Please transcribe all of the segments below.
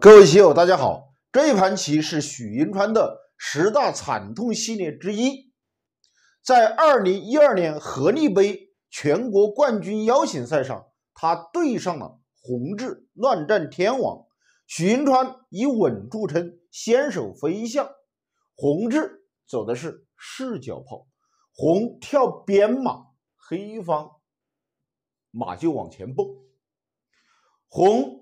各位棋友，大家好！这一盘棋是许银川的十大惨痛系列之一，在二零一二年合力杯全国冠军邀请赛上，他对上了洪志乱战天王。许银川以稳著称，先手飞象，洪志走的是视角炮，红跳边马，黑方马就往前蹦，红。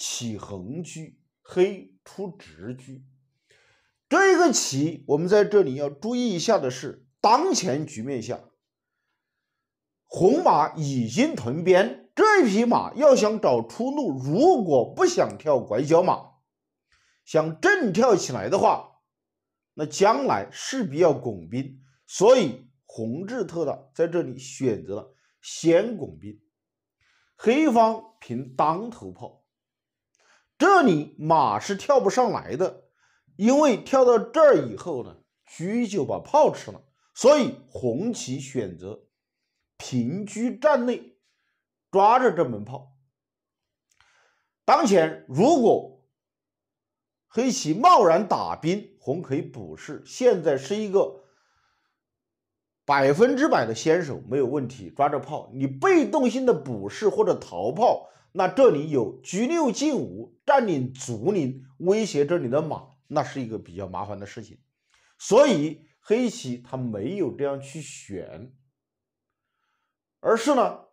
起横车，黑出直车。这个棋我们在这里要注意一下的是，当前局面下，红马已经屯边，这匹马要想找出路，如果不想跳拐角马，想正跳起来的话，那将来势必要拱兵。所以红字特的在这里选择了先拱兵，黑方凭当头炮。这里马是跳不上来的，因为跳到这儿以后呢，车就把炮吃了，所以红棋选择平车站内，抓着这门炮。当前如果黑棋贸然打兵，红可以补士，现在是一个百分之百的先手，没有问题，抓着炮，你被动性的补士或者逃炮。那这里有车六进五，占领卒林，威胁这里的马，那是一个比较麻烦的事情。所以黑棋他没有这样去选，而是呢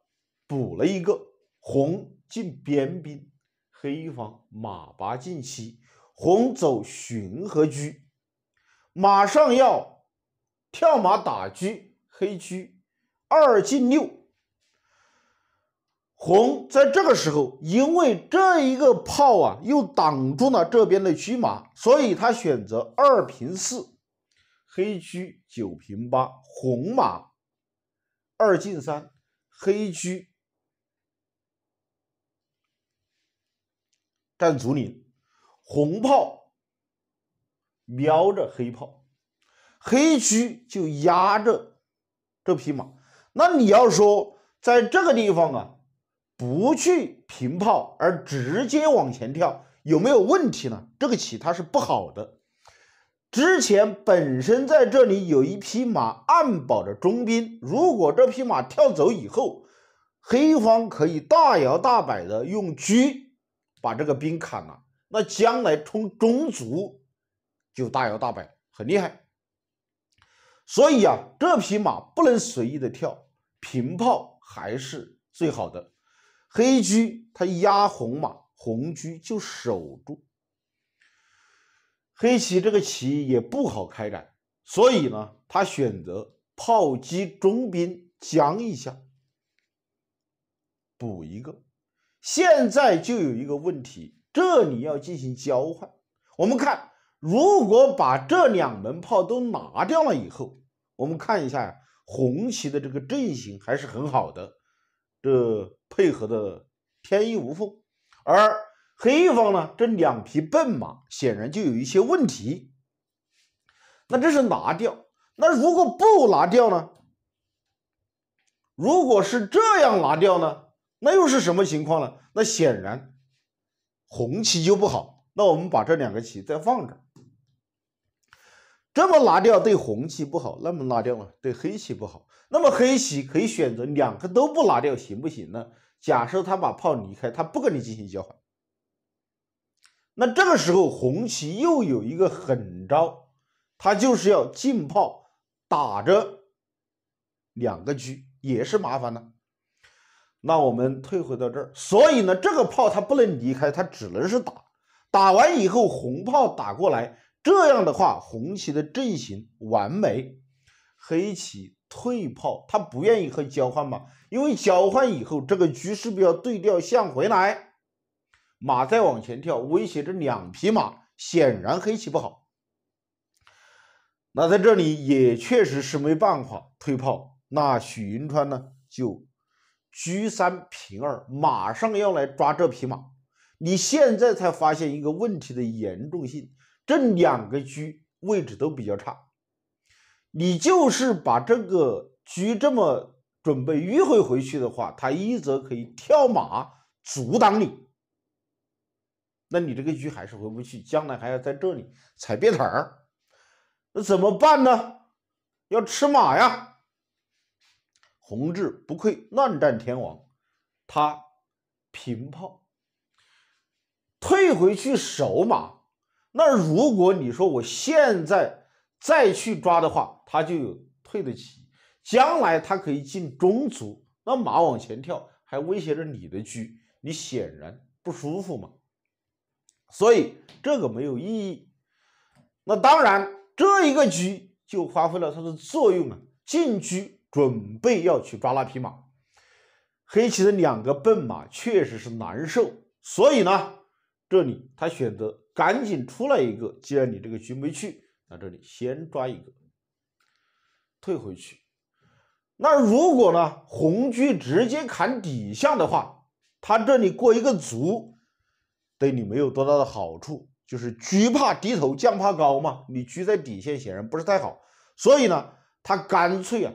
补了一个红进边兵，黑方马八进七，红走巡和车，马上要跳马打车，黑车二进六。红在这个时候，因为这一个炮啊，又挡住了这边的车马，所以他选择二平四，黑车九平八，红马二进三，黑车占足里，红炮瞄着黑炮，黑车就压着这匹马。那你要说，在这个地方啊。不去平炮而直接往前跳，有没有问题呢？这个棋它是不好的。之前本身在这里有一匹马暗保着中兵，如果这匹马跳走以后，黑方可以大摇大摆的用车把这个兵砍了，那将来冲中卒就大摇大摆，很厉害。所以啊，这匹马不能随意的跳，平炮还是最好的。黑车他压红马，红车就守住。黑棋这个棋也不好开展，所以呢，他选择炮击中兵将一下，补一个。现在就有一个问题，这里要进行交换。我们看，如果把这两门炮都拿掉了以后，我们看一下红棋的这个阵型还是很好的。这配合的天衣无缝，而黑方呢，这两匹笨马显然就有一些问题。那这是拿掉，那如果不拿掉呢？如果是这样拿掉呢，那又是什么情况呢？那显然红棋就不好。那我们把这两个棋再放着。这么拿掉对红棋不好，那么拿掉呢？对黑棋不好。那么黑棋可以选择两个都不拿掉，行不行呢？假设他把炮离开，他不跟你进行交换。那这个时候红棋又有一个狠招，他就是要进炮，打着两个车也是麻烦呢。那我们退回到这儿，所以呢，这个炮它不能离开，它只能是打。打完以后，红炮打过来。这样的话，红棋的阵型完美，黑棋退炮，他不愿意和交换吗？因为交换以后，这个局势不要对调象回来，马再往前跳，威胁着两匹马，显然黑棋不好。那在这里也确实是没办法退炮。那许银川呢，就居三平二，马上要来抓这匹马。你现在才发现一个问题的严重性。这两个车位置都比较差，你就是把这个车这么准备迂回回去的话，他一则可以跳马阻挡你，那你这个车还是回不去，将来还要在这里踩瘪腿儿，那怎么办呢？要吃马呀！红治不愧乱战天王，他平炮退回去守马。那如果你说我现在再去抓的话，他就有退的棋，将来他可以进中卒，那马往前跳还威胁着你的车，你显然不舒服嘛。所以这个没有意义。那当然，这一个车就发挥了它的作用啊，进车准备要去抓那匹马。黑棋的两个笨马确实是难受，所以呢，这里他选择。赶紧出来一个！既然你这个车没去，那这里先抓一个，退回去。那如果呢，红车直接砍底象的话，他这里过一个卒，对你没有多大的好处。就是车怕低头，将怕高嘛，你车在底线显然不是太好，所以呢，他干脆啊，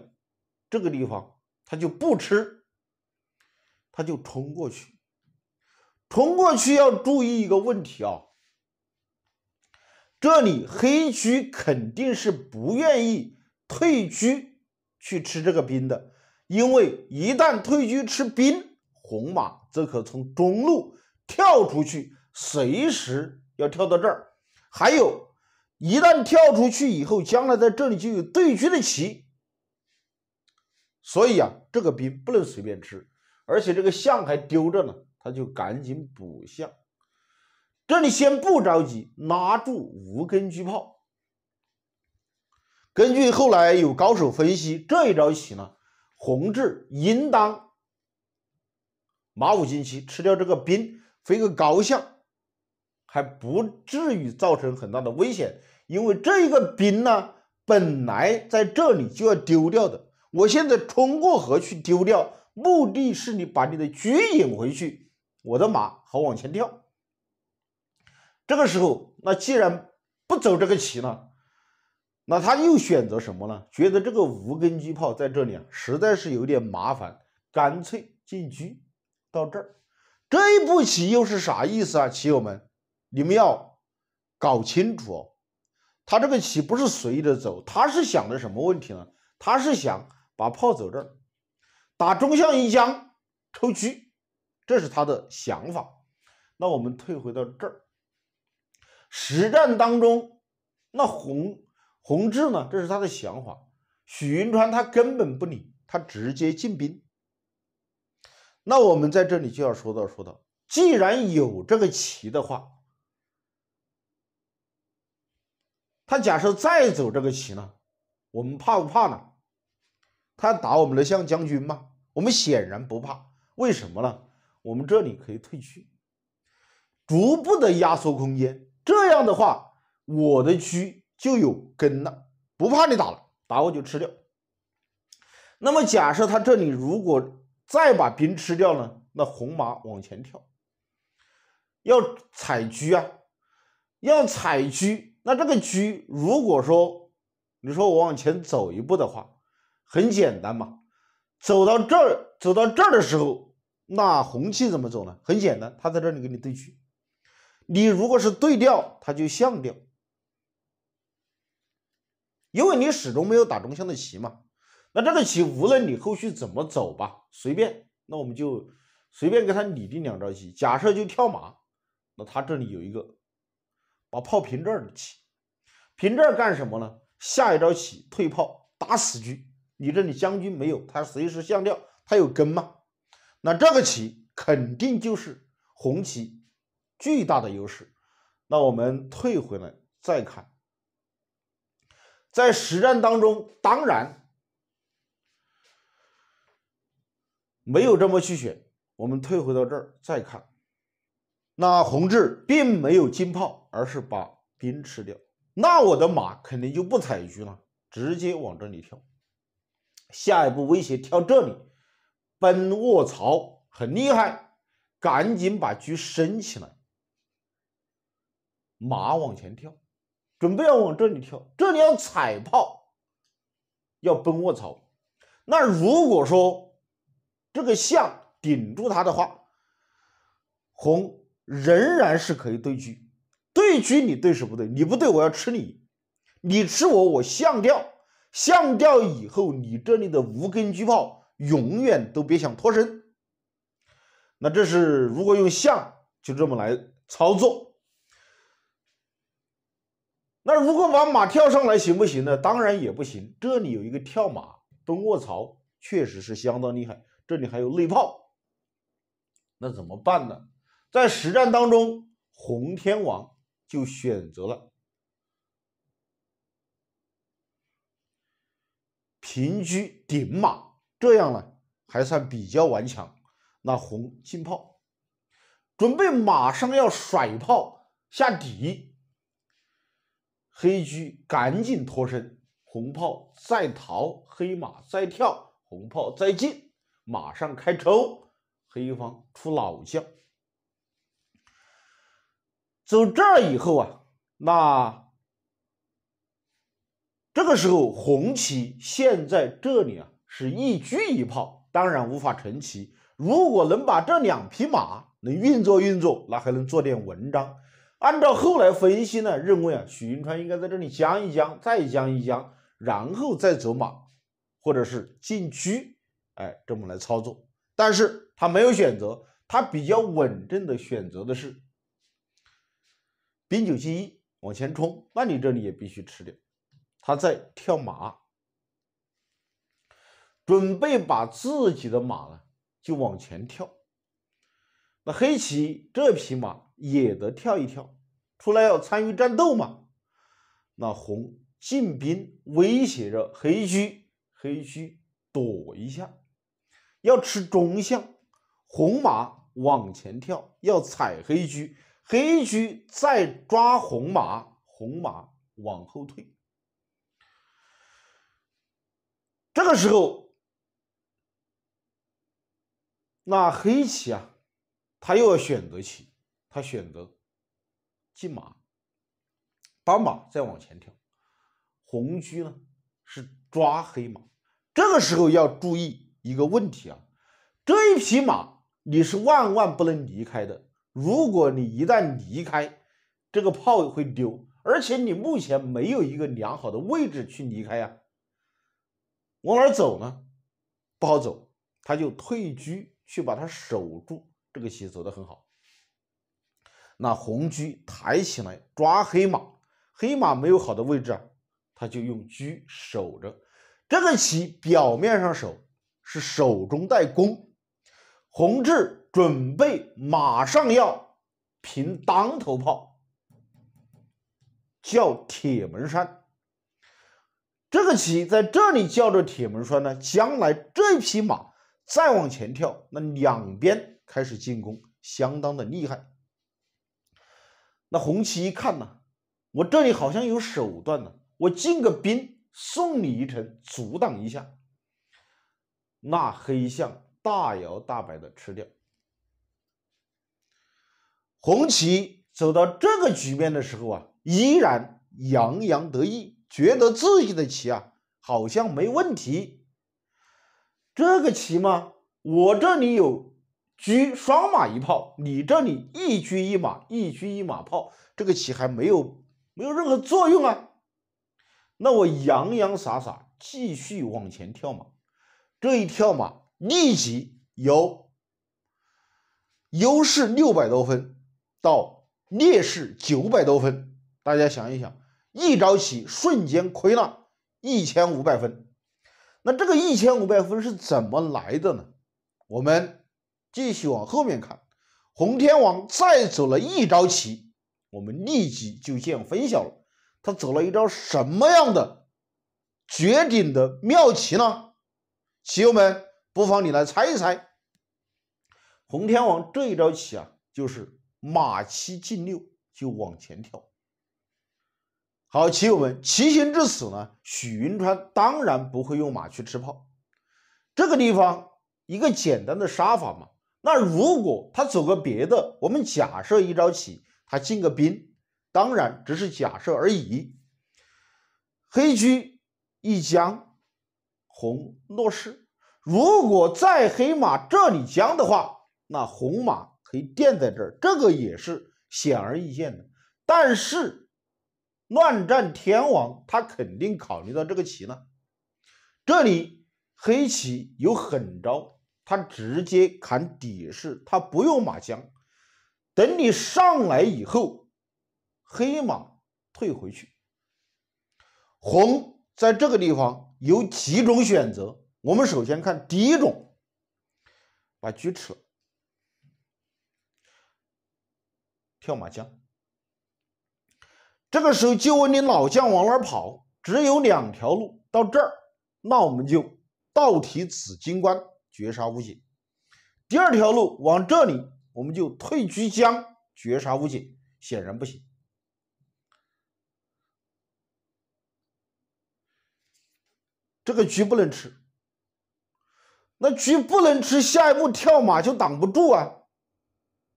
这个地方他就不吃，他就冲过去。冲过去要注意一个问题啊。这里黑车肯定是不愿意退车去吃这个兵的，因为一旦退车吃兵，红马则可从中路跳出去，随时要跳到这儿。还有，一旦跳出去以后，将来在这里就有对车的棋。所以啊，这个兵不能随便吃，而且这个象还丢着呢，他就赶紧补象。这里先不着急，拉住无根据炮。根据后来有高手分析，这一招棋呢，红智应当马五进七，吃掉这个兵，飞个高象，还不至于造成很大的危险。因为这一个兵呢，本来在这里就要丢掉的，我现在冲过河去丢掉，目的是你把你的车引回去，我的马好往前跳。这个时候，那既然不走这个棋了，那他又选择什么呢？觉得这个无根机炮在这里啊，实在是有点麻烦，干脆进车到这儿。这一步棋又是啥意思啊，棋友们？你们要搞清楚哦，他这个棋不是随意的走，他是想的什么问题呢？他是想把炮走这儿，打中象一将抽车，这是他的想法。那我们退回到这儿。实战当中，那洪洪志呢？这是他的想法。许银川他根本不理，他直接进兵。那我们在这里就要说到说到，既然有这个棋的话，他假设再走这个棋呢，我们怕不怕呢？他打我们的象将军吗？我们显然不怕，为什么呢？我们这里可以退去，逐步的压缩空间。这样的话，我的车就有根了，不怕你打了，打我就吃掉。那么假设他这里如果再把兵吃掉呢？那红马往前跳，要踩车啊，要踩车。那这个车如果说你说我往前走一步的话，很简单嘛，走到这儿走到这儿的时候，那红棋怎么走呢？很简单，他在这里给你对车。你如果是对调，它就象调，因为你始终没有打中象的棋嘛。那这个棋无论你后续怎么走吧，随便。那我们就随便给他拟定两招棋。假设就跳马，那他这里有一个把炮平这儿的棋，平这儿干什么呢？下一招棋退炮打死车，你这里将军没有，他随时象调，他有根吗？那这个棋肯定就是红棋。巨大的优势，那我们退回来再看，在实战当中当然没有这么去选。我们退回到这儿再看，那红治并没有进炮，而是把兵吃掉。那我的马肯定就不踩车了，直接往这里跳。下一步威胁跳这里，奔卧槽很厉害，赶紧把车升起来。马往前跳，准备要往这里跳，这里要踩炮，要奔卧槽。那如果说这个象顶住它的话，红仍然是可以对车。对车你对是不对？你不对我要吃你，你吃我我象掉，象掉以后你这里的无根车炮永远都别想脱身。那这是如果用象就这么来操作。那如果把马跳上来行不行呢？当然也不行。这里有一个跳马蹲卧槽，确实是相当厉害。这里还有内炮，那怎么办呢？在实战当中，红天王就选择了平车顶马，这样呢还算比较顽强。那红进炮，准备马上要甩炮下底。黑车赶紧脱身，红炮再逃，黑马再跳，红炮再进，马上开抽，黑方出老将。走这儿以后啊，那这个时候红棋现在这里啊是一车一炮，当然无法成棋。如果能把这两匹马能运作运作，那还能做点文章。按照后来分析呢，认为啊许银川应该在这里将一将，再将一将，然后再走马，或者是进车，哎，这么来操作。但是他没有选择，他比较稳正的选择的是兵九进一往前冲。那你这里也必须吃掉，他在跳马，准备把自己的马呢就往前跳。那黑棋这匹马。也得跳一跳，出来要参与战斗嘛。那红进兵威胁着黑车，黑车躲一下，要吃中象。红马往前跳，要踩黑车，黑车再抓红马，红马往后退。这个时候，那黑棋啊，他又要选择棋。他选择进马，把马再往前跳，红车呢是抓黑马。这个时候要注意一个问题啊，这一匹马你是万万不能离开的。如果你一旦离开，这个炮会丢，而且你目前没有一个良好的位置去离开呀。往哪儿走呢？不好走，他就退车去把它守住。这个棋走的很好。那红车抬起来抓黑马，黑马没有好的位置啊，他就用车守着。这个棋表面上守是守中带攻，红智准备马上要平当头炮，叫铁门栓。这个棋在这里叫着铁门栓呢，将来这匹马再往前跳，那两边开始进攻，相当的厉害。那红旗一看呐，我这里好像有手段呢，我进个兵送你一程，阻挡一下。那黑象大摇大摆的吃掉。红旗走到这个局面的时候啊，依然洋洋得意，觉得自己的棋啊好像没问题。这个棋嘛，我这里有。车，双马一炮，你这里一车一马，一车一马炮，这个棋还没有没有任何作用啊。那我洋洋洒洒继续往前跳马，这一跳马立即由优势六百多分到劣势九百多分。大家想一想，一着棋瞬间亏了一千五百分。那这个一千五百分是怎么来的呢？我们继续往后面看，洪天王再走了一招棋，我们立即就见分晓了。他走了一招什么样的绝顶的妙棋呢？棋友们不妨你来猜一猜。洪天王这一招棋啊，就是马七进六就往前跳。好，棋友们，棋行至此呢，许云川当然不会用马去吃炮，这个地方一个简单的杀法嘛。那如果他走个别的，我们假设一招棋，他进个兵，当然只是假设而已。黑车一将，红落士。如果在黑马这里将的话，那红马可以垫在这儿，这个也是显而易见的。但是乱战天王他肯定考虑到这个棋了，这里黑棋有狠招。他直接砍底士，他不用马将。等你上来以后，黑马退回去，红在这个地方有几种选择。我们首先看第一种，把车吃了，跳马将。这个时候就问你老将往哪跑？只有两条路到这儿，那我们就倒提紫金关，绝杀无解。第二条路往这里，我们就退居将绝杀无解，显然不行。这个车不能吃，那车不能吃，下一步跳马就挡不住啊！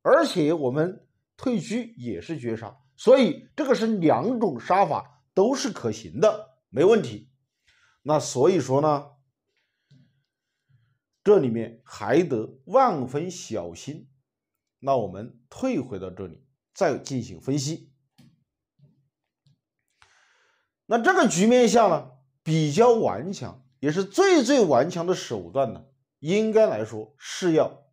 而且我们退车也是绝杀，所以这个是两种杀法都是可行的，没问题。那所以说呢？这里面还得万分小心。那我们退回到这里，再进行分析。那这个局面下呢，比较顽强，也是最最顽强的手段呢，应该来说是要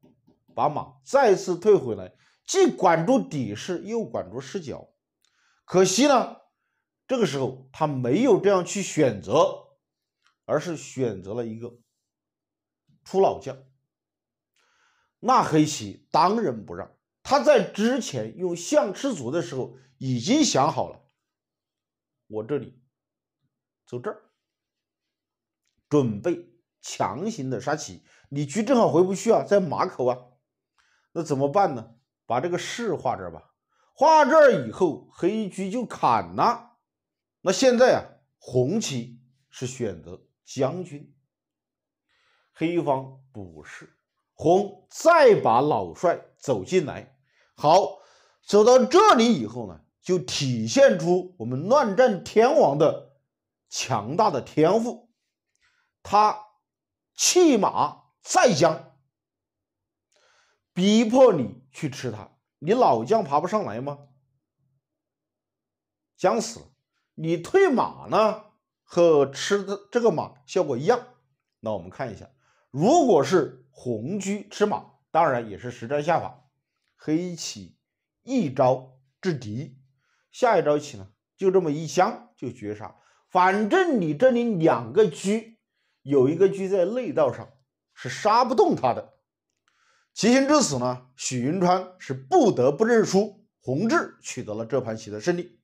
把马再次退回来，既管住底势，又管住视角。可惜呢，这个时候他没有这样去选择，而是选择了一个。出老将，那黑棋当仁不让。他在之前用象吃卒的时候，已经想好了。我这里走这儿，准备强行的杀棋。你车正好回不去啊，在马口啊，那怎么办呢？把这个士画这儿吧。画这儿以后，黑车就砍了。那现在啊，红棋是选择将军。黑方不是红，再把老帅走进来。好，走到这里以后呢，就体现出我们乱战天王的强大的天赋。他弃马再将，逼迫你去吃它。你老将爬不上来吗？将死了。你退马呢，和吃的这个马效果一样。那我们看一下。如果是红车吃马，当然也是实战下法。黑棋一招制敌，下一招棋呢，就这么一将就绝杀。反正你这里两个车，有一个车在内道上是杀不动他的。棋行至此呢，许银川是不得不认输，红智取得了这盘棋的胜利。